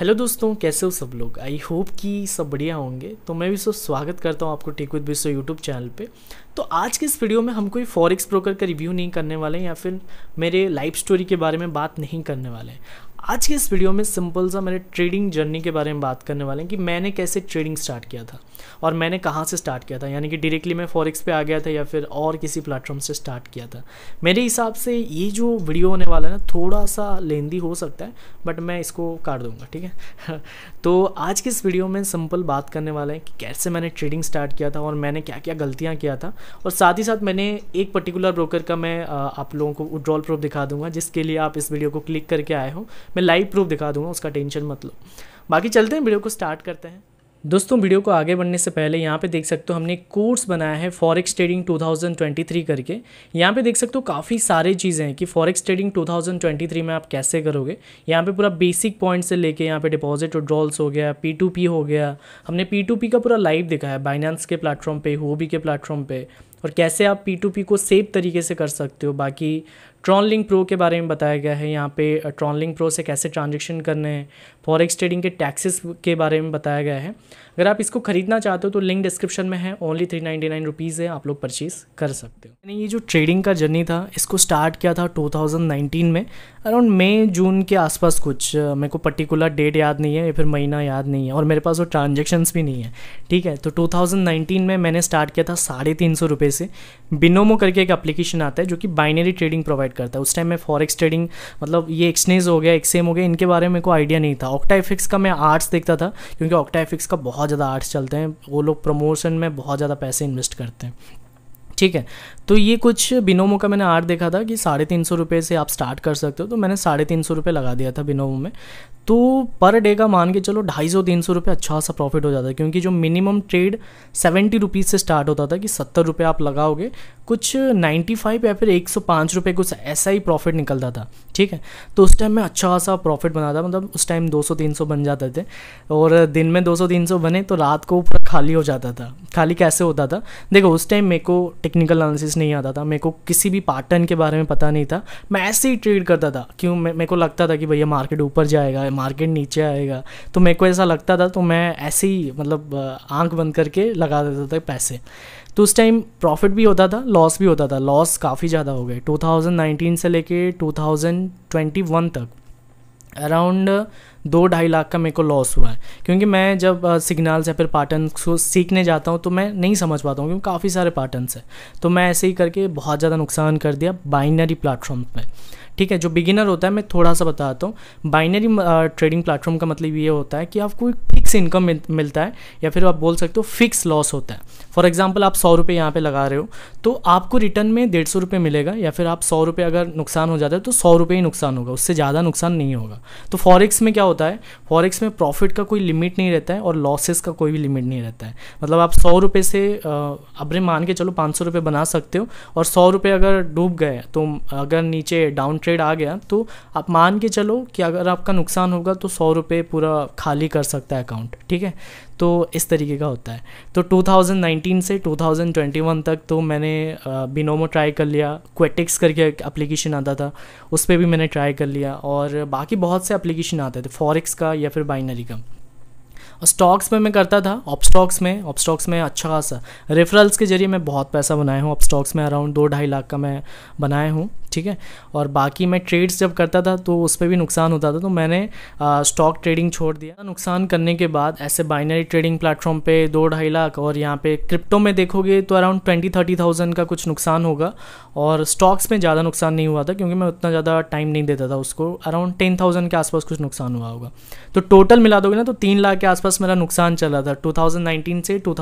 hello दोस्तों कैसे हो सब लोग आई होप कि सब बढ़िया होंगे तो मैं भी सो स्वागत करता हूँ आपको tech with Bisso YouTube channel पे तो आज के इस वीडियो में हम कोई फॉरेक्स ब्रोकर का रिव्यू नहीं करने वाले हैं या फिर मेरे लाइफ स्टोरी के बारे में बात नहीं करने वाले हैं आज के इस वीडियो में सिंपल सा मेरे ट्रेडिंग जर्नी के बारे में बात करने वाले हैं कि मैंने कैसे ट्रेडिंग स्टार्ट किया था और मैंने कहाँ से स्टार्ट किया था यानी कि डायरेक्टली मैं फॉरेक्स पे आ गया था या फिर और किसी प्लेटफॉर्म से स्टार्ट किया था मेरे हिसाब से ये जो वीडियो होने वाला है ना थोड़ा सा लेंदी हो सकता है बट मैं इसको काट दूँगा ठीक है तो आज के इस वीडियो में सिंपल बात करने वाला है कि कैसे मैंने ट्रेडिंग स्टार्ट किया था और मैंने क्या क्या गलतियाँ किया था और साथ ही साथ मैंने एक पर्टिकुलर ब्रोकर का मैं आप लोगों को विड्रॉल प्रूफ दिखा दूंगा जिसके लिए आप इस वीडियो को क्लिक करके आए हो मैं लाइव प्रूफ दिखा दूंगा उसका टेंशन मत लो बाकी चलते हैं वीडियो को स्टार्ट करते हैं दोस्तों वीडियो को आगे बढ़ने से पहले यहाँ पे देख सकते हो हमने एक कोर्स बनाया है फॉरेक्स ट्रेडिंग 2023 करके यहाँ पे देख सकते हो काफ़ी सारे चीज़ें हैं कि फॉरेक्स ट्रेडिंग 2023 में आप कैसे करोगे यहाँ पे पूरा बेसिक पॉइंट से लेके यहाँ पे डिपॉजिट और ड्रॉल्स हो गया पी हो गया हमने पी का पूरा लाइव दिखाया बाइनांस के प्लेटफॉर्म पर होबी के प्लेटफॉर्म पर और कैसे आप पी को सेफ तरीके से कर सकते हो बाकी ट्रॉनलिंग प्रो के बारे में बताया गया है यहाँ पे ट्रॉनलिंग प्रो से कैसे ट्रांजेक्शन करने हैं फॉरेक्स ट्रेडिंग के टैक्सेस के बारे में बताया गया है अगर आप इसको खरीदना चाहते हो तो लिंक डिस्क्रिप्शन में है only three ninety nine rupees है आप लोग परचेज़ कर सकते हो मैंने ये जो ट्रेडिंग का जर्नी था इसको स्टार्ट किया था टू में अराउंड मई जून के आसपास कुछ मेरे को पर्टिकुलर डेट याद नहीं है या फिर महीना याद नहीं है और मेरे पास वो ट्रांजेक्शन्स भी नहीं है ठीक है तो 2019 में मैंने स्टार्ट किया था साढ़े तीन सौ रुपये से बिनोमो करके एक एप्लीकेशन आता है जो कि बाइनरी ट्रेडिंग प्रोवाइड प्रोवाइड करता है उस टाइम मैं फॉरेक्स ट्रेडिंग मतलब ये एक्सनेज हो गया एक्सेम हो गया इनके बारे में कोई आइडिया नहीं था ऑक्टाइफिक्स का मैं आर्ट्स देखता था क्योंकि ऑक्टाइफिक्स का बहुत ज़्यादा आर्ट्स चलते हैं वो लोग प्रमोशन में बहुत ज़्यादा पैसे इन्वेस्ट करते हैं ठीक है तो ये कुछ बिनोमो का मैंने आर्ट देखा था कि साढ़े तीन सौ रुपये से आप स्टार्ट कर सकते हो तो मैंने साढ़े तीन सौ रुपये लगा दिया था बिनोमो में तो पर डे का मान के चलो ढाई सौ तीन सौ रुपये अच्छा सा प्रॉफिट हो जाता है क्योंकि जो मिनिमम ट्रेड सेवेंटी रुपीज़ से स्टार्ट होता था कि सत्तर रुपये आप लगाओगे कुछ नाइन्टी फाइव या फिर एक सौ पाँच रुपये कुछ ऐसा ही प्रॉफिट निकलता था ठीक है तो उस टाइम में अच्छा सा प्रॉफिट बना था मतलब उस टाइम 200-300 बन जाते थे और दिन में 200-300 बने तो रात को पूरा खाली हो जाता था खाली कैसे होता था देखो उस टाइम मेरे को टेक्निकल एनालिसिस नहीं आता था मेरे को किसी भी पैटर्न के बारे में पता नहीं था मैं ऐसे ही ट्रेड करता था क्यों मेरे को लगता था कि भैया मार्केट ऊपर जाएगा मार्केट नीचे आएगा तो मेरे को ऐसा लगता था तो मैं ऐसे ही मतलब आँख बंद करके लगा देता था पैसे तो उस टाइम प्रॉफिट भी होता था लॉस भी होता था लॉस काफ़ी ज़्यादा हो गए 2019 से लेके 2021 तक अराउंड दो ढाई लाख का मेरे को लॉस हुआ है क्योंकि मैं जब सिग्नल्स या फिर पार्टन्स को सीखने जाता हूँ तो मैं नहीं समझ पाता हूँ क्योंकि काफ़ी सारे पैटर्नस हैं तो मैं ऐसे ही करके बहुत ज़्यादा नुकसान कर दिया बाइनरी प्लेटफॉर्म पर ठीक है जो बिगिनर होता है मैं थोड़ा सा बताता हूँ बाइनरी ट्रेडिंग प्लेटफॉर्म का मतलब ये होता है कि आपको एक फिक्स इनकम मिलता है या फिर आप बोल सकते हो फिक्स लॉस होता है फॉर एग्जाम्पल आप सौ रुपये यहाँ पर लगा रहे हो तो आपको रिटर्न में डेढ़ सौ रुपये मिलेगा या फिर आप सौ रुपये अगर नुकसान हो जाता है तो सौ रुपये ही नुकसान होगा उससे ज़्यादा नुकसान नहीं होगा तो फॉरिक्स में क्या होता है फॉरेक्स में प्रॉफिट का कोई लिमिट नहीं रहता है और लॉसेस का कोई भी लिमिट नहीं रहता है मतलब आप सौ रुपये से अपने मान के चलो पाँच सौ रुपये बना सकते हो और सौ रुपये अगर डूब गए तो अगर नीचे डाउन ट्रेड आ गया तो आप मान के चलो कि अगर आपका नुकसान होगा तो सौ रुपये पूरा खाली कर सकता है अकाउंट ठीक है तो इस तरीके का होता है तो 2019 से 2021 तक तो मैंने बिनोमो ट्राई कर लिया क्वेटिक्स करके एप्लीकेशन आता था उस पर भी मैंने ट्राई कर लिया और बाकी बहुत से एप्लीकेशन आते थे फॉरिक्स का या फिर बाइनरी का स्टॉक्स में मैं करता था ऑप स्टॉक्स में ऑप स्टॉक्स में अच्छा खासा रेफरल्स के जरिए मैं बहुत पैसा बनाया हूँ ऑप स्टॉक्स में अराउंड दो ढाई लाख का मैं बनाया हूँ ठीक है और बाकी मैं ट्रेड्स जब करता था तो उस पर भी नुकसान होता था तो मैंने स्टॉक ट्रेडिंग छोड़ दिया नुकसान करने के बाद ऐसे बाइनरी ट्रेडिंग प्लेटफॉर्म पे दो ढाई लाख और यहाँ पे क्रिप्टो में देखोगे तो अराउंड ट्वेंटी थर्टी थाउजेंड का कुछ नुकसान होगा और स्टॉक्स में ज़्यादा नुकसान नहीं हुआ था क्योंकि मैं उतना ज़्यादा टाइम नहीं देता था उसको अराउंड टेन थाउजेंड के आसपास कुछ नुकसान हुआ होगा तो टोटल मिला दोगे ना तो तीन लाख के आसपास मेरा नुकसान चला था टू से टू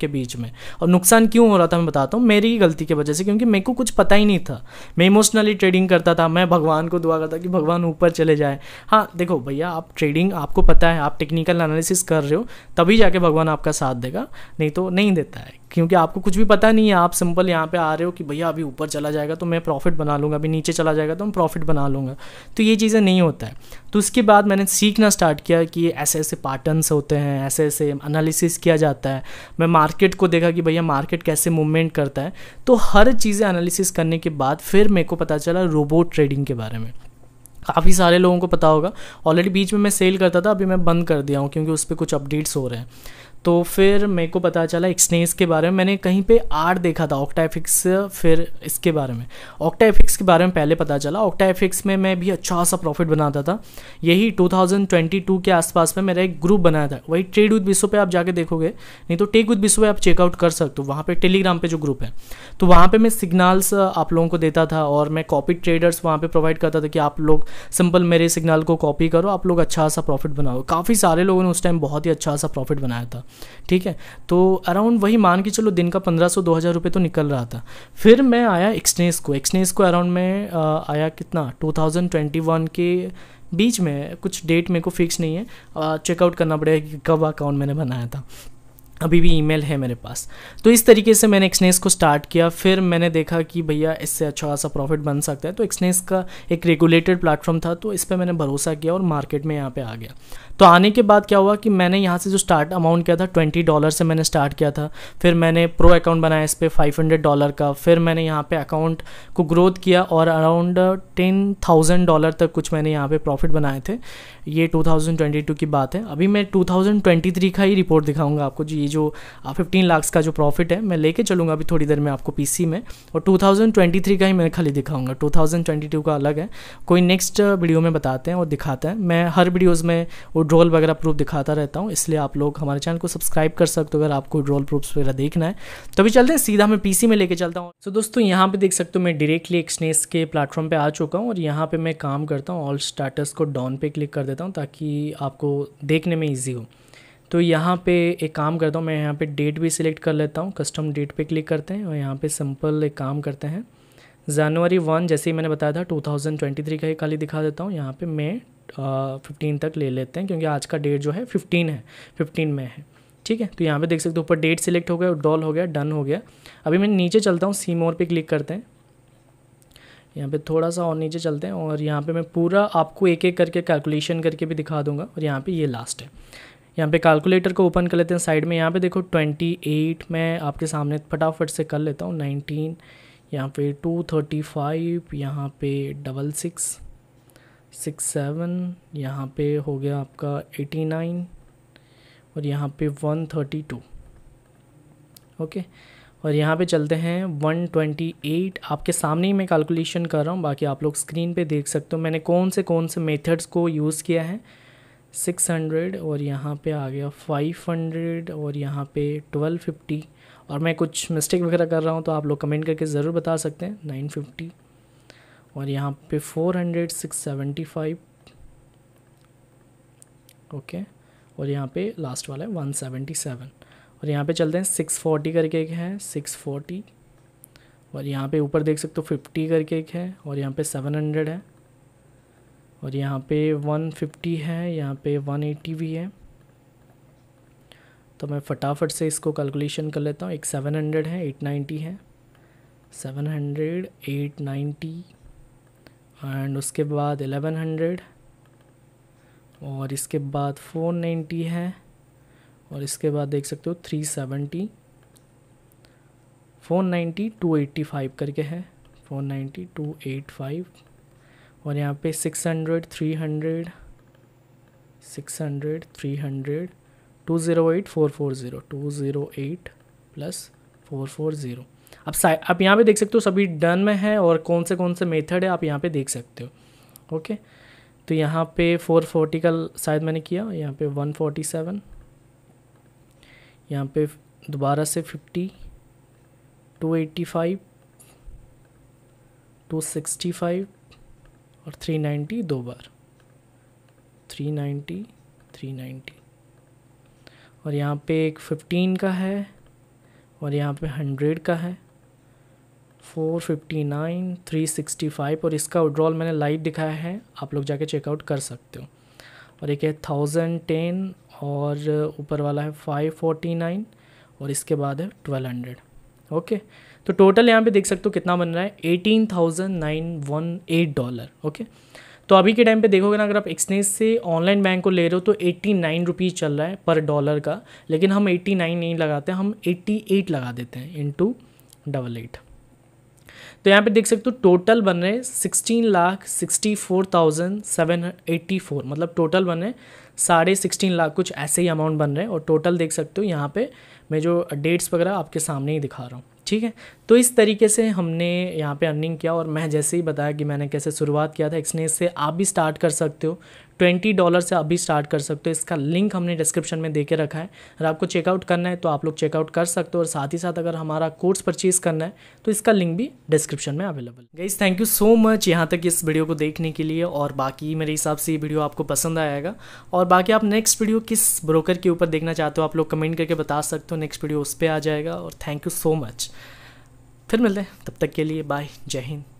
के बीच में और नुकसान क्यों हो रहा था मैं बताता हूँ मेरी ही गलती की वजह से क्योंकि मेरे को कुछ पता ही नहीं था मैं इमोशनली ट्रेडिंग करता था मैं भगवान को दुआ करता कि भगवान ऊपर चले जाए हाँ देखो भैया आप ट्रेडिंग आपको पता है आप टेक्निकल एनालिसिस कर रहे हो तभी जाके भगवान आपका साथ देगा नहीं तो नहीं देता है क्योंकि आपको कुछ भी पता नहीं है आप सिंपल यहाँ पे आ रहे हो कि भैया अभी ऊपर चला जाएगा तो मैं प्रॉफिट बना लूँगा अभी नीचे चला जाएगा तो मैं प्रॉफिट बना लूँगा तो ये चीज़ें नहीं होता है तो उसके बाद मैंने सीखना स्टार्ट किया कि ऐसे ऐसे पैटर्न्स होते हैं ऐसे ऐसे एनालिसिस किया जाता है मैं मार्केट को देखा कि भैया मार्केट कैसे मूवमेंट करता है तो हर चीज़ें एनालिसिस करने के बाद फिर फिर मेरे को पता चला रोबोट ट्रेडिंग के बारे में काफ़ी सारे लोगों को पता होगा ऑलरेडी बीच में मैं सेल करता था अभी मैं बंद कर दिया हूँ क्योंकि उस पर कुछ अपडेट्स हो रहे हैं तो फिर मेरे को पता चला एक्सनेस के बारे में मैंने कहीं पे आर देखा था ऑक्टाइफिक्स फिर इसके बारे में ऑक्टाइफिक्स के बारे में पहले पता चला ऑक्टाइफिक्स में मैं भी अच्छा सा प्रॉफिट बनाता था यही 2022 के आसपास में मेरा एक ग्रुप बनाया था वही ट्रेड विद बिसो पे आप जाके देखोगे नहीं तो टेक विद विश्व पे आप चेकआउट कर सकते हो वहाँ पर टेलीग्राम पर जो ग्रुप है तो वहाँ पर मैं सिग्नल्स आप लोगों को देता था और मैं कॉपी ट्रेडर्स वहाँ पर प्रोवाइड करता था कि आप लोग सिंपल मेरे सिग्नल को कॉपी करो आप लोग अच्छा सा प्रॉफिट बनाओ काफ़ी सारे लोगों ने उस टाइम बहुत ही अच्छा सा प्रॉफिट बनाया था ठीक है तो अराउंड वही मान के चलो दिन का पंद्रह सौ दो हज़ार रुपये तो निकल रहा था फिर मैं आया एक्सनेस को एक्सनेस को अराउंड में आया कितना टू थाउजेंड ट्वेंटी वन के बीच में कुछ डेट मेरे को फिक्स नहीं है चेकआउट करना पड़ेगा कि कब अकाउंट मैंने बनाया था अभी भी ईमेल है मेरे पास तो इस तरीके से मैंने एक्सनेस को स्टार्ट किया फिर मैंने देखा कि भैया इससे अच्छा खासा प्रॉफिट बन सकता है तो एक्सनेस का एक रेगुलेटेड प्लेटफॉर्म था तो इस पर मैंने भरोसा किया और मार्केट में यहाँ पे आ गया तो आने के बाद क्या हुआ कि मैंने यहाँ से जो स्टार्ट अमाउंट किया था ट्वेंटी डॉलर से मैंने स्टार्ट किया था फिर मैंने प्रो अकाउंट बनाया इस पर फाइव हंड्रेड डॉलर का फिर मैंने यहाँ पर अकाउंट को ग्रोथ किया और अराउंड टेन थाउजेंड डॉलर तक कुछ मैंने यहाँ पर प्रॉफिट बनाए थे ये टू थाउजेंड ट्वेंटी टू की बात है अभी मैं टू थाउजेंड ट्वेंटी थ्री का ही रिपोर्ट दिखाऊंगा आपको जी जो फिफ्टीन लाख्स का जो प्रॉफिट है मैं लेके चलूँगा अभी थोड़ी देर में आपको पीसी में और टू का ही मैं खाली दिखाऊंगा टू का अलग है कोई नेक्स्ट वीडियो में बताते हैं और दिखाते हैं मैं हर वीडियोज़ में वो ड्रोल वगैरह प्रूफ दिखाता रहता हूँ इसलिए आप लोग हमारे चैनल को सब्सक्राइब कर सकते हो अगर आपको ड्रोल प्रूफ्स वगैरह देखना है तो अभी चलते हैं सीधा मैं पीसी में लेके चलता हूँ तो so, दोस्तों यहाँ पे देख सकते हो मैं डायरेक्टली एक्सनेस के प्लेटफॉर्म पे आ चुका हूँ और यहाँ पे मैं काम करता हूँ ऑल स्टार्टर्स को डाउन पे क्लिक कर देता हूँ ताकि आपको देखने में ईजी हो तो यहाँ पे एक काम करता हूँ मैं यहाँ पे डेट भी सिलेक्ट कर लेता हूँ कस्टम डेट पे क्लिक करते हैं और यहाँ पे सिंपल एक काम करते हैं जनवरी वन जैसे ही मैंने बताया था 2023 का ही खाली दिखा देता हूँ यहाँ पे मैं फिफ्टीन तक ले लेते हैं क्योंकि आज का डेट जो है फिफ्टीन है फिफ्टीन में है ठीक है तो यहाँ पर देख सकते हो ऊपर डेट सिलेक्ट हो गया डॉल हो गया डन हो गया अभी मैं नीचे चलता हूँ सी मोर पर क्लिक करते हैं यहाँ पे थोड़ा सा और नीचे चलते हैं और यहाँ पे मैं पूरा आपको एक एक करके कैलकुलेशन करके भी दिखा दूंगा और यहाँ पे ये लास्ट है यहाँ पे कैलकुलेटर को ओपन कर लेते हैं साइड में यहाँ पे देखो 28 मैं आपके सामने फटाफट से कर लेता हूँ 19 यहाँ पे 235 यहाँ पे डबल सिक्स सिक्स सेवन यहाँ पे हो गया आपका 89 और यहाँ पे 132 ओके और यहाँ पे चलते हैं 128 आपके सामने ही मैं कैलकुलेशन कर रहा हूँ बाकी आप लोग स्क्रीन पे देख सकते हो मैंने कौन से कौन से मेथड्स को यूज़ किया है सिक्स हंड्रेड और यहाँ पे आ गया फाइव हंड्रेड और यहाँ पे ट्वेल्व फिफ्टी और मैं कुछ मिस्टेक वगैरह कर रहा हूँ तो आप लोग कमेंट करके ज़रूर बता सकते हैं नाइन फिफ्टी और यहाँ पे four hundred six seventy five okay और यहाँ पे लास्ट वाला है वन सेवेंटी सेवन और यहाँ पे चलते हैं सिक्स फोर्टी करके एक है सिक्स फोर्टी और यहाँ पर ऊपर देख सकते हो फिफ्टी करके एक है और यहाँ पर सेवन हंड्रेड है और यहाँ पे 150 है यहाँ पे 180 भी है तो मैं फटाफट से इसको कैलकुलेशन कर लेता हूँ एक 700 है 890 है 700 890 एंड उसके बाद 1100 और इसके बाद 490 है और इसके बाद देख सकते हो 370 490 285 करके है 490 285 और यहाँ पे six hundred three hundred six hundred three hundred two zero four four zero two zero eight plus four four zero अब साइड आप यहाँ पे देख सकते हो सभी डन में है और कौन से कौन से मेथड है आप यहाँ पे देख सकते हो ओके तो यहाँ पे फोर फोर्टी का शायद मैंने किया यहाँ पे वन फोर्टी सेवन यहाँ पे दोबारा से fifty two eighty five two sixty five और थ्री नाइन्टी दो बार थ्री नाइन्टी थ्री नाइन्टी और यहाँ पे एक फिफ्टीन का है और यहाँ पे हंड्रेड का है four fifty nine three sixty five और इसका विड्रॉल मैंने लाइव दिखाया है आप लोग जाके चेकआउट कर सकते हो और एक है थाउजेंड टेन और ऊपर वाला है फाइव फोर्टी नाइन और इसके बाद है ट्वेल्व हंड्रेड ओके तो टोटल यहाँ पे देख सकते हो कितना बन रहा है eighteen thousand nine one eight dollar okay तो अभी के टाइम पे देखोगे ना अगर आप एक्सनेस से ऑनलाइन बैंक को ले रहे हो तो एट्टी नाइन रुपीज़ चल रहा है पर डॉलर का लेकिन हम एट्टी नाइन नहीं लगाते हम एट्टी एट लगा देते हैं इन टू डबल एट तो यहाँ पे देख सकते हो टोटल बन रहे sixteen lakh sixty four thousand seven eighty four मतलब टोटल बन रहे साढ़े सिक्सटीन लाख कुछ ऐसे ही अमाउंट बन रहे हैं और टोटल देख सकते हो यहाँ पे मैं जो डेट्स वगैरह आपके सामने ही दिखा रहा हूँ ठीक है तो इस तरीके से हमने यहाँ पे अर्निंग किया और मैं जैसे ही बताया कि मैंने कैसे शुरुआत किया था एक्सनेस से आप भी स्टार्ट कर सकते हो ट्वेंटी डॉलर से अभी स्टार्ट कर सकते हो इसका लिंक हमने डिस्क्रिप्शन में दे के रखा है अगर आपको चेकआउट करना है तो आप लोग चेकआउट कर सकते हो और साथ ही साथ अगर हमारा कोर्स परचेज करना है तो इसका लिंक भी डिस्क्रिप्शन में available guys thank you so much यहाँ तक इस वीडियो को देखने के लिए और बाकी मेरे हिसाब से ये वीडियो आपको पसंद आएगा और बाकी आप नेक्स्ट वीडियो किस ब्रोकर के ऊपर देखना चाहते हो आप लोग कमेंट करके बता सकते हो नेक्स्ट वीडियो उस पर आ जाएगा और थैंक यू सो मच फिर मिलते हैं तब तक के लिए बाय जय हिंद